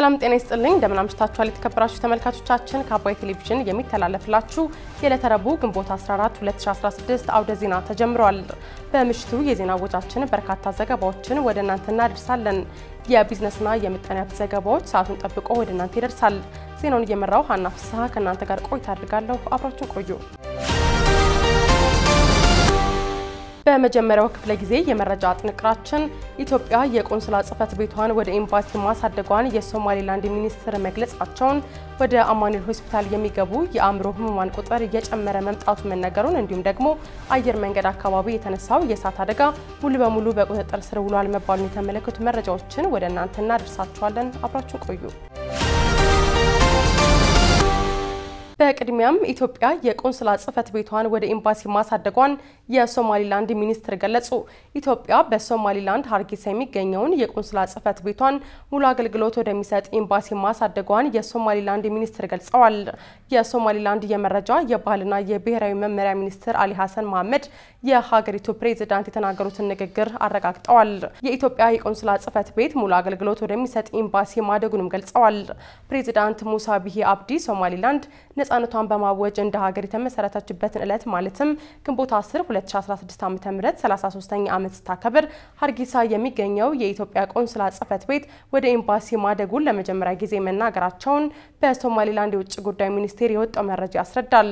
ሰላም ጤና ይስጥልኝ። እንደምን አምሽታችኋል የተከበራችሁ ተመልካቾቻችን። ከአባይ ቴሌቪዥን የሚተላለፍላችሁ የዕለተ ረቡዕ ግንቦት 14 2016 አውደ ዜና ተጀምሯል። በምሽቱ የዜና ወጃችን በርካታ ዘገባዎችን ወደ እናንተ እናደርሳለን። የቢዝነስና የምጣኔ ሀብት ዘገባዎች ሰዓቱን ጠብቆ ወደ እናንተ ይደርሳል። ዜናውን እየመራው ሀና ፍስሐ ከእናንተ ጋር ቆይታ አድርጋለሁ። አብራችሁን ቆዩ። በመጀመሪያው ክፍለ ጊዜ የመረጃ ጥንቅራችን ኢትዮጵያ የቆንስላ ጽህፈት ቤቷን ወደ ኤምባሲ ማሳደጓን የሶማሌላንድ ሚኒስትር መግለጻቸውን፣ ወደ አማኑኤል ሆስፒታል የሚገቡ የአእምሮ ህሙማን ቁጥር እየጨመረ መምጣቱ መነገሩን፣ እንዲሁም ደግሞ አየር መንገድ አካባቢ የተነሳው የእሳት አደጋ ሙሉ በሙሉ በቁጥጥር ስር ውሏል መባሉን የተመለከቱ መረጃዎችን ወደ እናንተ እናደርሳችኋለን። አብራችሁ ቆዩ። በቅድሚያም ኢትዮጵያ የቆንስላ ጽህፈት ቤቷን ወደ ኤምባሲ ማሳደጓን የሶማሊላንድ ሚኒስትር ገለጹ። ኢትዮጵያ በሶማሊላንድ ሀርጌሳ የሚገኘውን የቆንስላ ጽህፈት ቤቷን ሙሉ አገልግሎት ወደሚሰጥ ኤምባሲ ማሳደጓን የሶማሊላንድ ሚኒስትር ገልጸዋል። የሶማሊላንድ የመረጃ የባህልና የብሔራዊ መመሪያ ሚኒስትር አሊ ሀሰን መሐመድ የሀገሪቱ ፕሬዚዳንት የተናገሩትን ንግግር አረጋግጠዋል። የኢትዮጵያ የቆንስላ ጽህፈት ቤት ሙሉ አገልግሎት ወደሚሰጥ ኤምባሲ ማደጉንም ገልጸዋል። ፕሬዚዳንት ሙሳ ቢሂ አብዲ ሶማሊላንድ ነፃነቷን በማወጅ እንደ ሀገር የተመሰረተችበትን ዕለት ማለትም ግንቦት 10 2016 ዓ.ም 33ኛ ዓመት ስታከብር ሀርጌሳ የሚገኘው የኢትዮጵያ ቆንስላ ጽሕፈት ቤት ወደ ኤምባሲ ማደጉን ለመጀመሪያ ጊዜ መናገራቸውን በሶማሌላንድ የውጭ ጉዳይ ሚኒስቴር የወጣው መረጃ ያስረዳል።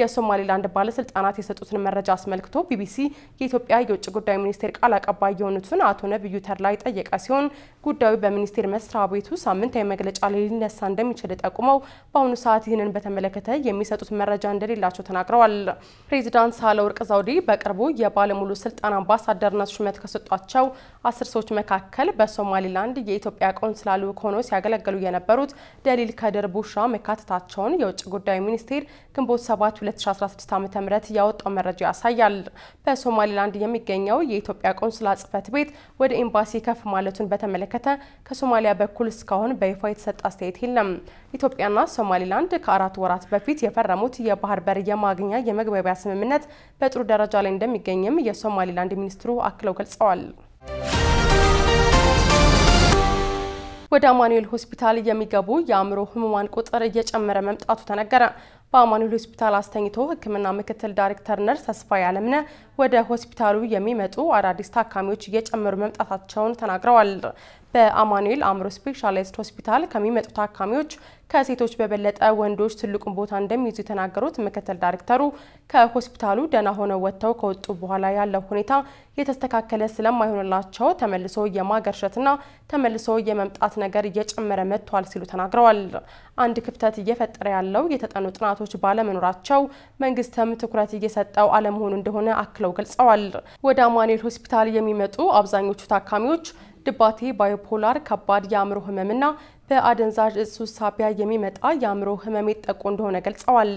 የሶማሌላንድ ባለስልጣናት የሰጡትን መረጃ አስመልክቶ ቢቢሲ የኢትዮጵያ የውጭ ጉዳይ ሚኒስቴር ቃል አቀባይ የሆኑትን አቶ ነብዩ ተድላ የጠየቀ ሲሆን ጉዳዩ በሚኒስቴር መስሪያ ቤቱ ሳምንታዊ መግለጫ ላይ ሊነሳ እንደሚችል ጠቁመው በአሁኑ ሰዓት ይህንን በተመለከተ የሚሰጡት መረጃ እንደሌላቸው ተናግረዋል። ፕሬዚዳንት ሳህለወርቅ ዘውዴ በቅርቡ የባለሙሉ ስልጣን አምባሳደርነት ሹመት ከሰጧቸው አስር ሰዎች መካከል በሶማሊላንድ የኢትዮጵያ ቆንስላ ልዑክ ሆነው ሲያገለግሉ የነበሩት ደሊል ከድር ቡሻ መካተታቸውን የውጭ ጉዳይ ሚኒስቴር ግንቦት 7 2016 ዓ.ም ያወጣው መረጃ ያሳያል። በሶማሊላንድ የሚገኘው የኢትዮጵያ ቆንስላ ጽህፈት ቤት ወደ ኤምባሲ ከፍ ማለቱን በተመለከተ በተመለከተ ከሶማሊያ በኩል እስካሁን በይፋ የተሰጠ አስተያየት የለም። ኢትዮጵያና ሶማሊላንድ ከአራት ወራት በፊት የፈረሙት የባህር በር የማግኛ የመግባቢያ ስምምነት በጥሩ ደረጃ ላይ እንደሚገኝም የሶማሊላንድ ሚኒስትሩ አክለው ገልጸዋል። ወደ አማኑኤል ሆስፒታል የሚገቡ የአእምሮ ህሙማን ቁጥር እየጨመረ መምጣቱ ተነገረ። በአማኑኤል ሆስፒታል አስተኝቶ ሕክምና ምክትል ዳይሬክተር ነርስ ተስፋዬ አለምነ ወደ ሆስፒታሉ የሚመጡ አዳዲስ ታካሚዎች እየጨመሩ መምጣታቸውን ተናግረዋል። በአማኑኤል አእምሮ ስፔሻላይዝድ ሆስፒታል ከሚመጡ ታካሚዎች ከሴቶች በበለጠ ወንዶች ትልቁን ቦታ እንደሚይዙ የተናገሩት ምክትል ዳይሬክተሩ ከሆስፒታሉ ደህና ሆነው ወጥተው ከወጡ በኋላ ያለው ሁኔታ የተስተካከለ ስለማይሆንላቸው ተመልሶ የማገርሸትና ተመልሶ የመምጣት ነገር እየጨመረ መጥቷል ሲሉ ተናግረዋል። አንድ ክፍተት እየፈጠረ ያለው የተጠኑ ጥናቶች ባለመኖራቸው መንግስትም ትኩረት እየሰጠው አለመሆኑ እንደሆነ አክለው ገልጸዋል። ወደ አማኑኤል ሆስፒታል የሚመጡ አብዛኞቹ ታካሚዎች ድባቴ፣ ባዮፖላር ከባድ የአእምሮ ህመምና በአደንዛዥ እጽ ሳቢያ የሚመጣ የአእምሮ ህመም የጠቁ እንደሆነ ገልጸዋል።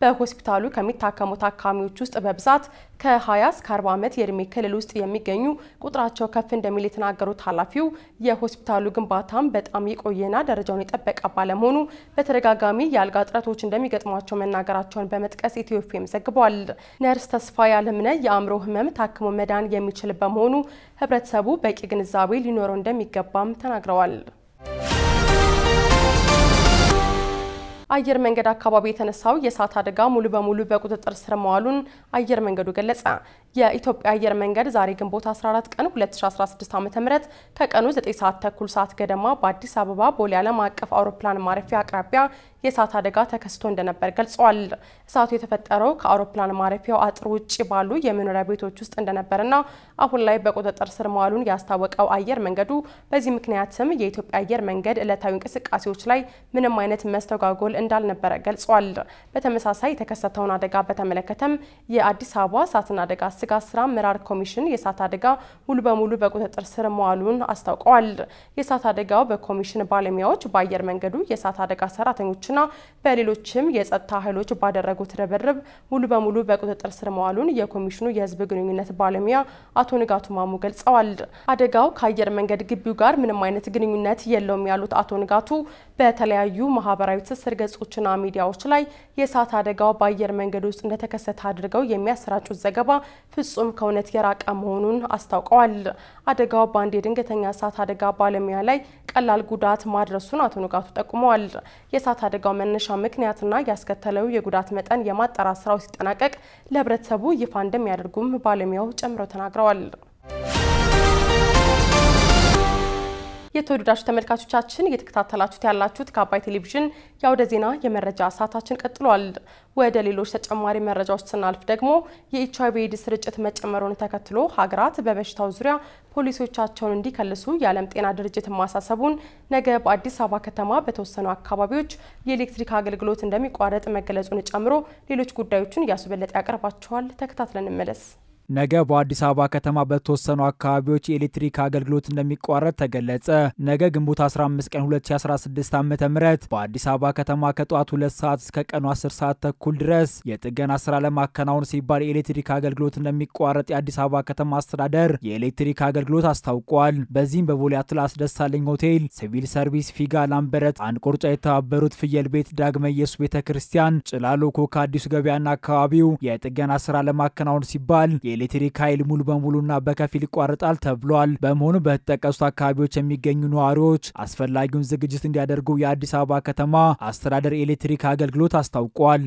በሆስፒታሉ ከሚታከሙ ታካሚዎች ውስጥ በብዛት ከ20 እስከ 40 ዓመት የእድሜ ክልል ውስጥ የሚገኙ ቁጥራቸው ከፍ እንደሚል የተናገሩት ኃላፊው የሆስፒታሉ ግንባታም በጣም የቆየና ደረጃውን የጠበቀ ባለመሆኑ በተደጋጋሚ የአልጋ ጥረቶች እንደሚገጥሟቸው መናገራቸውን በመጥቀስ ኢትዮፌም ዘግቧል። ነርስ ተስፋ ያለምነ የአእምሮ ህመም ታክሞ መዳን የሚችል በመሆኑ ህብረተሰቡ በቂ ግንዛቤ ሊኖረው እንደሚገባም ተናግረዋል። አየር መንገድ አካባቢ የተነሳው የእሳት አደጋ ሙሉ በሙሉ በቁጥጥር ስር መዋሉን አየር መንገዱ ገለጸ። የኢትዮጵያ አየር መንገድ ዛሬ ግንቦት 14 ቀን 2016 ዓ.ም ከቀኑ 9 ሰዓት ተኩል ሰዓት ገደማ በአዲስ አበባ ቦሌ ዓለም አቀፍ አውሮፕላን ማረፊያ አቅራቢያ የእሳት አደጋ ተከስቶ እንደነበር ገልጿል። እሳቱ የተፈጠረው ከአውሮፕላን ማረፊያው አጥር ውጭ ባሉ የመኖሪያ ቤቶች ውስጥ እንደነበርና አሁን ላይ በቁጥጥር ስር መዋሉን ያስታወቀው አየር መንገዱ በዚህ ምክንያትም የኢትዮጵያ አየር መንገድ ዕለታዊ እንቅስቃሴዎች ላይ ምንም አይነት መስተጓጎል እንዳልነበረ ገልጿል። በተመሳሳይ የተከሰተውን አደጋ በተመለከተም የአዲስ አበባ እሳትና አደጋ ስጋ ስራ አመራር ኮሚሽን የእሳት አደጋ ሙሉ በሙሉ በቁጥጥር ስር መዋሉን አስታውቀዋል። የእሳት አደጋው በኮሚሽን ባለሙያዎች፣ በአየር መንገዱ የእሳት አደጋ ሰራተኞችና በሌሎችም የጸጥታ ኃይሎች ባደረጉት ርብርብ ሙሉ በሙሉ በቁጥጥር ስር መዋሉን የኮሚሽኑ የህዝብ ግንኙነት ባለሙያ አቶ ንጋቱ ማሙ ገልጸዋል። አደጋው ከአየር መንገድ ግቢው ጋር ምንም አይነት ግንኙነት የለውም ያሉት አቶ ንጋቱ በተለያዩ ማህበራዊ ትስስር ገጾችና ሚዲያዎች ላይ የእሳት አደጋው በአየር መንገድ ውስጥ እንደተከሰተ አድርገው የሚያሰራጩት ዘገባ ፍጹም ከእውነት የራቀ መሆኑን አስታውቀዋል። አደጋው በአንድ የድንገተኛ እሳት አደጋ ባለሙያ ላይ ቀላል ጉዳት ማድረሱን አቶ ንጋቱ ጠቁመዋል። የእሳት አደጋው መነሻ ምክንያትና ያስከተለው የጉዳት መጠን የማጣራት ስራው ሲጠናቀቅ ለህብረተሰቡ ይፋ እንደሚያደርጉም ባለሙያው ጨምረው ተናግረዋል። የተወደዳችሁ ተመልካቾቻችን እየተከታተላችሁት ያላችሁት ካባይ ቴሌቪዥን የአውደ ዜና የመረጃ ሰዓታችን ቀጥሏል። ወደ ሌሎች ተጨማሪ መረጃዎች ስናልፍ ደግሞ የኤች አይቪ ኤድስ ስርጭት መጨመሩን ተከትሎ ሀገራት በበሽታው ዙሪያ ፖሊሲዎቻቸውን እንዲከልሱ የዓለም ጤና ድርጅት ማሳሰቡን፣ ነገ በአዲስ አበባ ከተማ በተወሰኑ አካባቢዎች የኤሌክትሪክ አገልግሎት እንደሚቋረጥ መገለጹን ጨምሮ ሌሎች ጉዳዮችን እያሱ በለጠ ያቀርባቸዋል። ተከታትለን እንመለስ። ነገ በአዲስ አበባ ከተማ በተወሰኑ አካባቢዎች የኤሌክትሪክ አገልግሎት እንደሚቋረጥ ተገለጸ። ነገ ግንቦት 15 ቀን 2016 ዓ ም በአዲስ አበባ ከተማ ከጠዋት 2 ሰዓት እስከ ቀኑ 10 ሰዓት ተኩል ድረስ የጥገና ስራ ለማከናወን ሲባል የኤሌክትሪክ አገልግሎት እንደሚቋረጥ የአዲስ አበባ ከተማ አስተዳደር የኤሌክትሪክ አገልግሎት አስታውቋል። በዚህም በቦሌ አትላስ ደሳለኝ ሆቴል፣ ሲቪል ሰርቪስ፣ ፊጋ፣ ላምበረት፣ አንድ ቁርጫ፣ የተባበሩት ፍየል ቤት፣ ዳግመ ኢየሱስ ቤተ ክርስቲያን፣ ጭላሎ፣ ኮካ፣ አዲሱ ገበያና አካባቢው የጥገና ስራ ለማከናወን ሲባል የኤሌክትሪክ ኃይል ሙሉ በሙሉና በከፊል ይቋረጣል ተብሏል። በመሆኑ በተጠቀሱት አካባቢዎች የሚገኙ ነዋሪዎች አስፈላጊውን ዝግጅት እንዲያደርጉ የአዲስ አበባ ከተማ አስተዳደር ኤሌክትሪክ አገልግሎት አስታውቋል።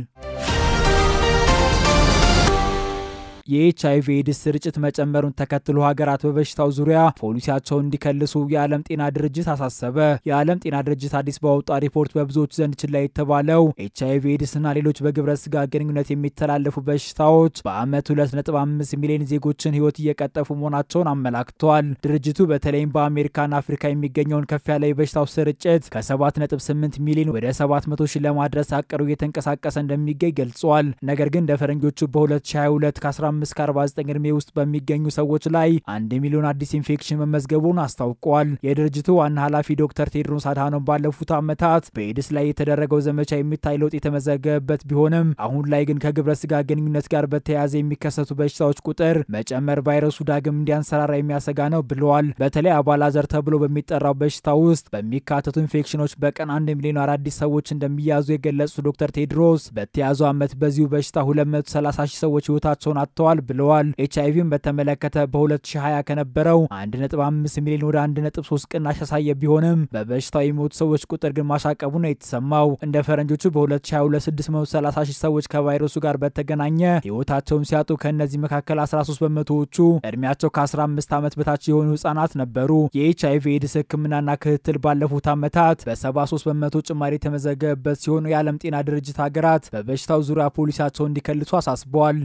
የኤች አይቪ ኤድስ ስርጭት መጨመሩን ተከትሎ ሀገራት በበሽታው ዙሪያ ፖሊሲያቸውን እንዲከልሱ የዓለም ጤና ድርጅት አሳሰበ። የዓለም ጤና ድርጅት አዲስ ባወጣ ሪፖርት በብዙዎች ዘንድ ችላ የተባለው ኤች አይቪ ኤድስና ሌሎች በግብረ ስጋ ግንኙነት የሚተላለፉ በሽታዎች በአመት 2.5 ሚሊዮን ዜጎችን ህይወት እየቀጠፉ መሆናቸውን አመላክተዋል። ድርጅቱ በተለይም በአሜሪካና አፍሪካ የሚገኘውን ከፍ ያለ የበሽታው ስርጭት ከ7.8 ሚሊዮን ወደ 700 ሺህ ለማድረስ አቅሩ እየተንቀሳቀሰ እንደሚገኝ ገልጿል። ነገር ግን እንደ ፈረንጆቹ በ2022 ከ15 ከ 49 ውስጥ በሚገኙ ሰዎች ላይ አንድ ሚሊዮን አዲስ ኢንፌክሽን መመዝገቡን አስታውቋል። የድርጅቱ ዋና ኃላፊ ዶክተር ቴድሮስ አድሃኖም ባለፉት ዓመታት በኤድስ ላይ የተደረገው ዘመቻ የሚታይ ለውጥ የተመዘገበበት ቢሆንም አሁን ላይ ግን ከግብረ ስጋ ግንኙነት ጋር በተያያዘ የሚከሰቱ በሽታዎች ቁጥር መጨመር ቫይረሱ ዳግም እንዲያንሰራራ የሚያሰጋ ነው ብለዋል። በተለይ አባላዘር ተብሎ በሚጠራው በሽታ ውስጥ በሚካተቱ ኢንፌክሽኖች በቀን አንድ ሚሊዮን አዳዲስ ሰዎች እንደሚያዙ የገለጹ ዶክተር ቴድሮስ በተያዙ ዓመት በዚሁ በሽታ 230 ሺህ ሰዎች ህይወታቸውን አጥተዋል። ተከስተዋል ብለዋል። ኤች አይቪን በተመለከተ በ2020 ከነበረው 1.5 ሚሊዮን ወደ 1.3 ቅናሽ ያሳየ ቢሆንም በበሽታው የሚሞቱ ሰዎች ቁጥር ግን ማሻቀቡ ነው የተሰማው። እንደ ፈረንጆቹ በ2022 630 ሺህ ሰዎች ከቫይረሱ ጋር በተገናኘ ህይወታቸውን ሲያጡ ከእነዚህ መካከል 13 በመቶዎቹ እድሜያቸው ከ15 ዓመት በታች የሆኑ ህጻናት ነበሩ። የኤች አይቪ ኤድስ ህክምናና ክትትል ባለፉት ዓመታት በ73 በመቶ ጭማሪ የተመዘገበበት ሲሆን የዓለም ጤና ድርጅት ሀገራት በበሽታው ዙሪያ ፖሊሲያቸውን እንዲከልሱ አሳስበዋል።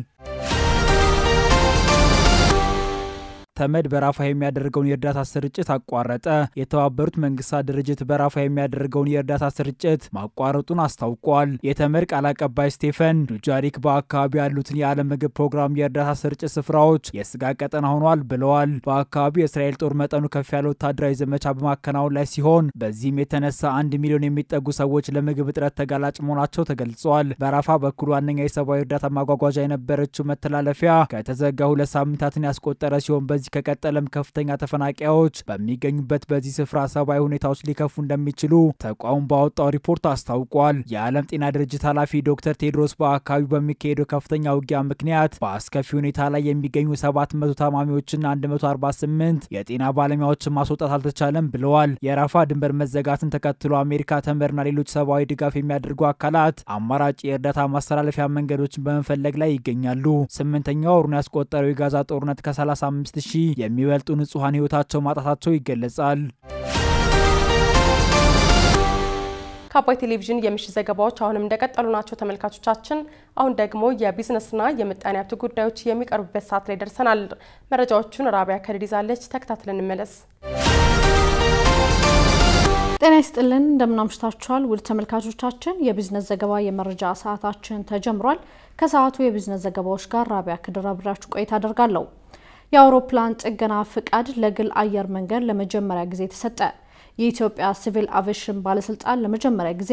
ተመድ በራፋ የሚያደርገውን የእርዳታ ስርጭት አቋረጠ። የተባበሩት መንግስታት ድርጅት በራፋ የሚያደርገውን የእርዳታ ስርጭት ማቋረጡን አስታውቋል። የተመድ ቃል አቀባይ ስቴፈን ዱጃሪክ በአካባቢው ያሉትን የዓለም ምግብ ፕሮግራም የእርዳታ ስርጭት ስፍራዎች የስጋ ቀጠና ሆኗል ብለዋል። በአካባቢው የእስራኤል ጦር መጠኑ ከፍ ያለ ወታደራዊ ዘመቻ በማከናወን ላይ ሲሆን በዚህም የተነሳ አንድ ሚሊዮን የሚጠጉ ሰዎች ለምግብ እጥረት ተጋላጭ መሆናቸው ተገልጿል። በራፋ በኩል ዋነኛ የሰብአዊ እርዳታ ማጓጓዣ የነበረችው መተላለፊያ ከተዘጋ ሁለት ሳምንታትን ያስቆጠረ ሲሆን በዚህ ከቀጠለም ከፍተኛ ተፈናቃዮች በሚገኙበት በዚህ ስፍራ ሰብአዊ ሁኔታዎች ሊከፉ እንደሚችሉ ተቋሙ ባወጣው ሪፖርት አስታውቋል። የዓለም ጤና ድርጅት ኃላፊ ዶክተር ቴድሮስ በአካባቢው በሚካሄደው ከፍተኛ ውጊያ ምክንያት በአስከፊ ሁኔታ ላይ የሚገኙ 700 ታማሚዎችና 148 የጤና ባለሙያዎችን ማስወጣት አልተቻለም ብለዋል። የራፋ ድንበር መዘጋትን ተከትሎ አሜሪካ፣ ተመድና ሌሎች ሰብአዊ ድጋፍ የሚያደርጉ አካላት አማራጭ የእርዳታ ማስተላለፊያ መንገዶችን በመፈለግ ላይ ይገኛሉ። ስምንተኛው ወሩን ያስቆጠረው የጋዛ ጦርነት ከ35 ሺህ የሚበልጡ ንጹሐን ህይወታቸው ማጣታቸው ይገለጻል። ከአባይ ቴሌቪዥን የምሽት ዘገባዎች አሁንም እንደቀጠሉ ናቸው ተመልካቾቻችን። አሁን ደግሞ የቢዝነስና የምጣኔ ሀብት ጉዳዮች የሚቀርቡበት ሰዓት ላይ ደርሰናል። መረጃዎቹን ራቢያ ከድድ ይዛለች። ተከታትለን እንመለስ። ጤና ይስጥልን እንደምናምሽታችኋል ውድ ተመልካቾቻችን፣ የቢዝነስ ዘገባ የመረጃ ሰዓታችን ተጀምሯል። ከሰዓቱ የቢዝነስ ዘገባዎች ጋር ራቢያ ክድር አብራችሁ ቆይታ አደርጋለሁ። የአውሮፕላን ጥገና ፍቃድ ለግል አየር መንገድ ለመጀመሪያ ጊዜ ተሰጠ። የኢትዮጵያ ሲቪል አቪሽን ባለስልጣን ለመጀመሪያ ጊዜ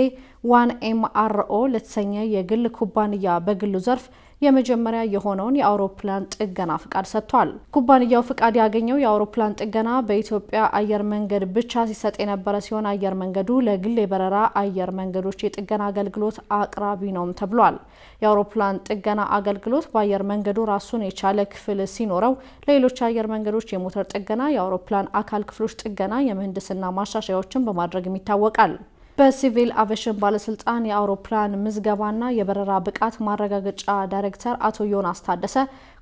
ዋን ኤምአርኦ ለተሰኘ የግል ኩባንያ በግሉ ዘርፍ የመጀመሪያ የሆነውን የአውሮፕላን ጥገና ፍቃድ ሰጥቷል። ኩባንያው ፍቃድ ያገኘው የአውሮፕላን ጥገና በኢትዮጵያ አየር መንገድ ብቻ ሲሰጥ የነበረ ሲሆን አየር መንገዱ ለግል የበረራ አየር መንገዶች የጥገና አገልግሎት አቅራቢ ነውም ተብሏል። የአውሮፕላን ጥገና አገልግሎት በአየር መንገዱ ራሱን የቻለ ክፍል ሲኖረው ለሌሎች አየር መንገዶች የሞተር ጥገና፣ የአውሮፕላን አካል ክፍሎች ጥገና፣ የምህንድስና ማሻሻያዎችን በማድረግም ይታወቃል። በሲቪል አቬሽን ባለስልጣን የአውሮፕላን ምዝገባና የበረራ ብቃት ማረጋገጫ ዳይሬክተር አቶ ዮናስ ታደሰ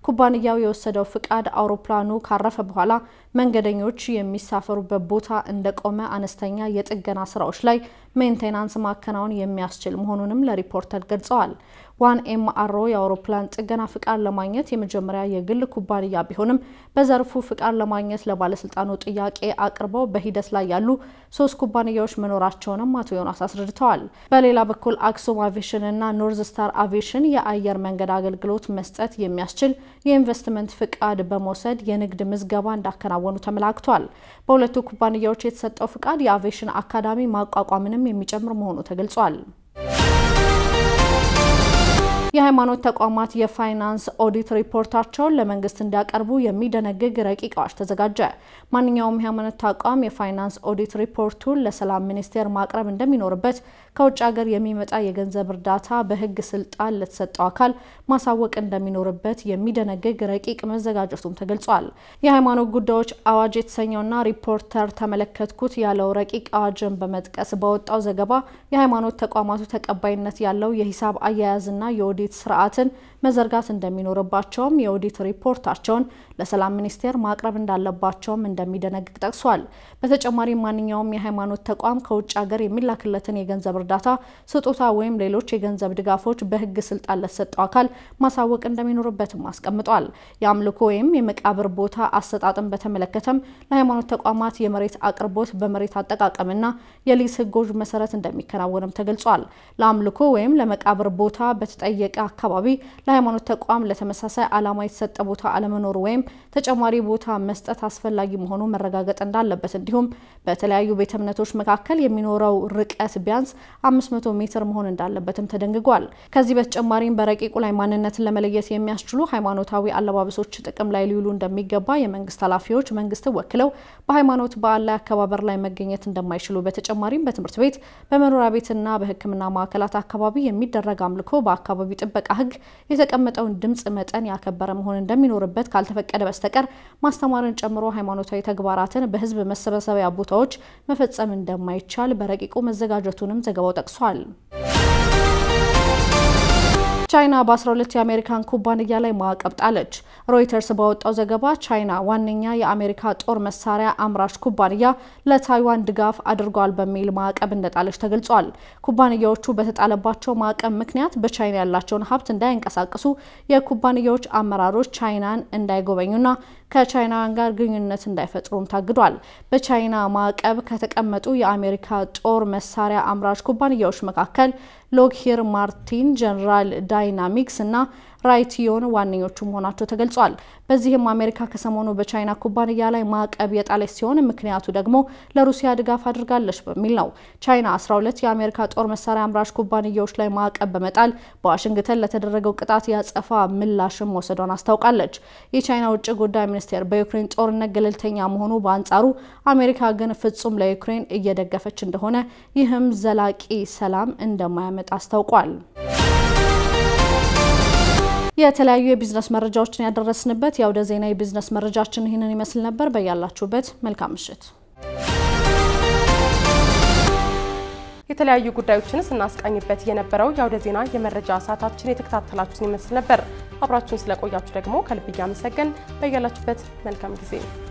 ኩባንያው የወሰደው ፍቃድ አውሮፕላኑ ካረፈ በኋላ መንገደኞች የሚሳፈሩበት ቦታ እንደቆመ አነስተኛ የጥገና ስራዎች ላይ ሜንቴናንስ ማከናወን የሚያስችል መሆኑንም ለሪፖርተር ገልጸዋል። ዋን ኤምአርኦ የአውሮፕላን ጥገና ፍቃድ ለማግኘት የመጀመሪያ የግል ኩባንያ ቢሆንም በዘርፉ ፍቃድ ለማግኘት ለባለስልጣኑ ጥያቄ አቅርበው በሂደት ላይ ያሉ ሶስት ኩባንያዎች መኖራቸውንም አቶ ዮናስ አስረድተዋል። በሌላ በኩል አክሱም አቪሽን እና ኖርዝ ስታር አቪሽን የአየር መንገድ አገልግሎት መስጠት የሚያስችል የኢንቨስትመንት ፍቃድ በመውሰድ የንግድ ምዝገባ እንዳከናወኑ ተመላክቷል። በሁለቱ ኩባንያዎች የተሰጠው ፍቃድ የአቪሽን አካዳሚ ማቋቋምንም የሚጨምር መሆኑ ተገልጿል። የሃይማኖት ተቋማት የፋይናንስ ኦዲት ሪፖርታቸውን ለመንግስት እንዲያቀርቡ የሚደነግግ ረቂቅ አዋጅ ተዘጋጀ። ማንኛውም የሃይማኖት ተቋም የፋይናንስ ኦዲት ሪፖርቱን ለሰላም ሚኒስቴር ማቅረብ እንደሚኖርበት፣ ከውጭ ሀገር የሚመጣ የገንዘብ እርዳታ በህግ ስልጣን ለተሰጠው አካል ማሳወቅ እንደሚኖርበት የሚደነግግ ረቂቅ መዘጋጀቱም ተገልጿል። የሃይማኖት ጉዳዮች አዋጅ የተሰኘውና ሪፖርተር ተመለከትኩት ያለው ረቂቅ አዋጅን በመጥቀስ በወጣው ዘገባ የሃይማኖት ተቋማቱ ተቀባይነት ያለው የሂሳብ አያያዝና የወ የኦዲት ስርዓትን መዘርጋት እንደሚኖርባቸውም የኦዲት ሪፖርታቸውን ለሰላም ሚኒስቴር ማቅረብ እንዳለባቸውም እንደሚደነግግ ጠቅሷል። በተጨማሪም ማንኛውም የሃይማኖት ተቋም ከውጭ ሀገር የሚላክለትን የገንዘብ እርዳታ፣ ስጦታ ወይም ሌሎች የገንዘብ ድጋፎች በህግ ስልጣን ለተሰጠው አካል ማሳወቅ እንደሚኖርበትም አስቀምጧል። የአምልኮ ወይም የመቃብር ቦታ አሰጣጥን በተመለከተም ለሃይማኖት ተቋማት የመሬት አቅርቦት በመሬት አጠቃቀምና የሊዝ ህጎች መሰረት እንደሚከናወንም ተገልጿል። ለአምልኮ ወይም ለመቃብር ቦታ በተጠየ መጠየቂያ አካባቢ ለሃይማኖት ተቋም ለተመሳሳይ ዓላማ የተሰጠ ቦታ አለመኖሩ ወይም ተጨማሪ ቦታ መስጠት አስፈላጊ መሆኑ መረጋገጥ እንዳለበት እንዲሁም በተለያዩ ቤተ እምነቶች መካከል የሚኖረው ርቀት ቢያንስ 500 ሜትር መሆን እንዳለበትም ተደንግጓል። ከዚህ በተጨማሪም በረቂቁ ላይ ማንነትን ለመለየት የሚያስችሉ ሃይማኖታዊ አለባበሶች ጥቅም ላይ ሊውሉ እንደሚገባ የመንግስት ኃላፊዎች መንግስትን ወክለው በሃይማኖት በዓል ላይ አከባበር ላይ መገኘት እንደማይችሉ በተጨማሪም በትምህርት ቤት በመኖሪያ ቤትና በሕክምና ማዕከላት አካባቢ የሚደረግ አምልኮ በአካባቢ ጥበቃ ህግ የተቀመጠውን ድምፅ መጠን ያከበረ መሆን እንደሚኖርበት ካልተፈቀደ በስተቀር ማስተማርን ጨምሮ ሃይማኖታዊ ተግባራትን በህዝብ መሰብሰቢያ ቦታዎች መፈጸም እንደማይቻል በረቂቁ መዘጋጀቱንም ዘገባው ጠቅሷል። ቻይና በ12 የአሜሪካን ኩባንያ ላይ ማዕቀብ ጣለች። ሮይተርስ ባወጣው ዘገባ ቻይና ዋነኛ የአሜሪካ ጦር መሳሪያ አምራች ኩባንያ ለታይዋን ድጋፍ አድርጓል በሚል ማዕቀብ እንደጣለች ተገልጿል። ኩባንያዎቹ በተጣለባቸው ማዕቀብ ምክንያት በቻይና ያላቸውን ሀብት እንዳይንቀሳቀሱ፣ የኩባንያዎች አመራሮች ቻይናን እንዳይጎበኙና ከቻይናውያን ጋር ግንኙነት እንዳይፈጥሩም ታግዷል። በቻይና ማዕቀብ ከተቀመጡ የአሜሪካ ጦር መሳሪያ አምራች ኩባንያዎች መካከል ሎክሂድ ማርቲን፣ ጀነራል ዳይናሚክስ እና ራይት ዮን ዋነኞቹ መሆናቸው ተገልጿል። በዚህም አሜሪካ ከሰሞኑ በቻይና ኩባንያ ላይ ማዕቀብ የጣለች ሲሆን ምክንያቱ ደግሞ ለሩሲያ ድጋፍ አድርጋለች በሚል ነው። ቻይና 12 የአሜሪካ ጦር መሳሪያ አምራች ኩባንያዎች ላይ ማዕቀብ በመጣል በዋሽንግተን ለተደረገው ቅጣት ያጸፋ ምላሽም መውሰዷን አስታውቃለች። የቻይና ውጭ ጉዳይ ሚኒስቴር በዩክሬን ጦርነት ገለልተኛ መሆኑ፣ በአንጻሩ አሜሪካ ግን ፍጹም ለዩክሬን እየደገፈች እንደሆነ ይህም ዘላቂ ሰላም እንደማያመጣ አስታውቋል። የተለያዩ የቢዝነስ መረጃዎችን ያደረስንበት የአውደ ዜና የቢዝነስ መረጃችን ይህንን ይመስል ነበር። በያላችሁበት መልካም ምሽት። የተለያዩ ጉዳዮችን ስናስቃኝበት የነበረው የአውደ ዜና የመረጃ ሰዓታችን የተከታተላችሁን ይመስል ነበር። አብራችሁን ስለቆያችሁ ደግሞ ከልብ እያመሰገን በያላችሁበት መልካም ጊዜ ነው።